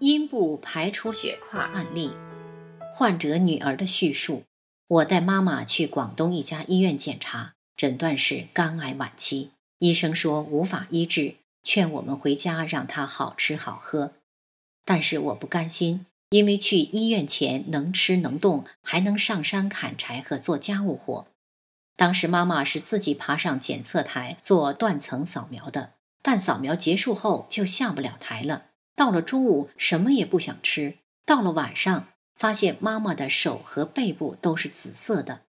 阴部排出血块案例，患者女儿的叙述：我带妈妈去广东一家医院检查，诊断是肝癌晚期。医生说无法医治，劝我们回家让她好吃好喝。但是我不甘心，因为去医院前能吃能动，还能上山砍柴和做家务活。当时妈妈是自己爬上检测台做断层扫描的，但扫描结束后就下不了台了。到了中午，什么也不想吃。到了晚上，发现妈妈的手和背部都是紫色的。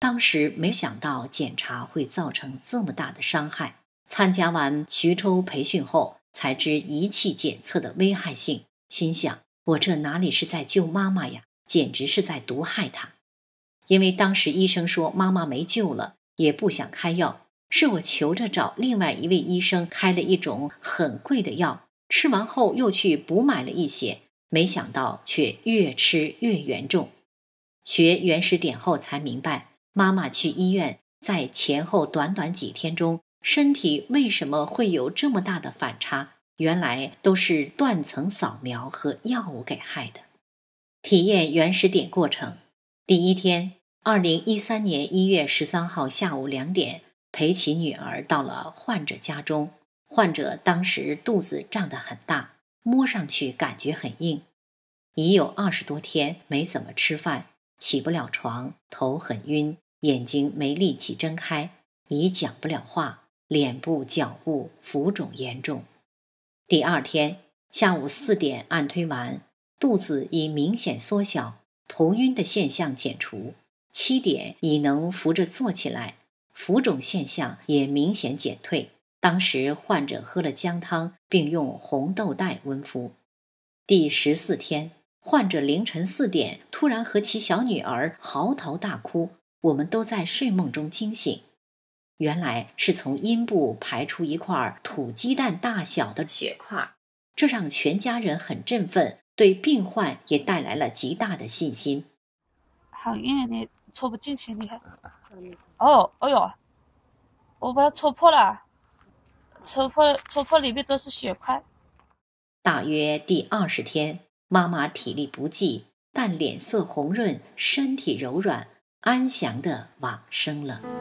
当时没想到检查会造成这么大的伤害。参加完徐州培训后，才知仪器检测的危害性。心想，我这哪里是在救妈妈呀，简直是在毒害她。因为当时医生说妈妈没救了，也不想开药，是我求着找另外一位医生开了一种很贵的药。吃完后又去补买了一些，没想到却越吃越严重。学原始点后才明白，妈妈去医院在前后短短几天中，身体为什么会有这么大的反差？原来都是断层扫描和药物给害的。体验原始点过程，第一天，二零一三年一月十三号下午两点，陪起女儿到了患者家中。患者当时肚子胀得很大，摸上去感觉很硬，已有二十多天没怎么吃饭，起不了床，头很晕，眼睛没力气睁开，已讲不了话，脸部、脚部浮肿严重。第二天下午四点按推完，肚子已明显缩小，头晕的现象解除，七点已能扶着坐起来，浮肿现象也明显减退。当时患者喝了姜汤，并用红豆袋温敷。第十四天，患者凌晨四点突然和其小女儿嚎啕大哭，我们都在睡梦中惊醒。原来是从阴部排出一块土鸡蛋大小的血块，这让全家人很振奋，对病患也带来了极大的信心。好，硬啊，你戳不进去，你看，哦，哦哟，我把它戳破了。戳破，戳破里面都是血块。大约第二十天，妈妈体力不济，但脸色红润，身体柔软，安详的往生了。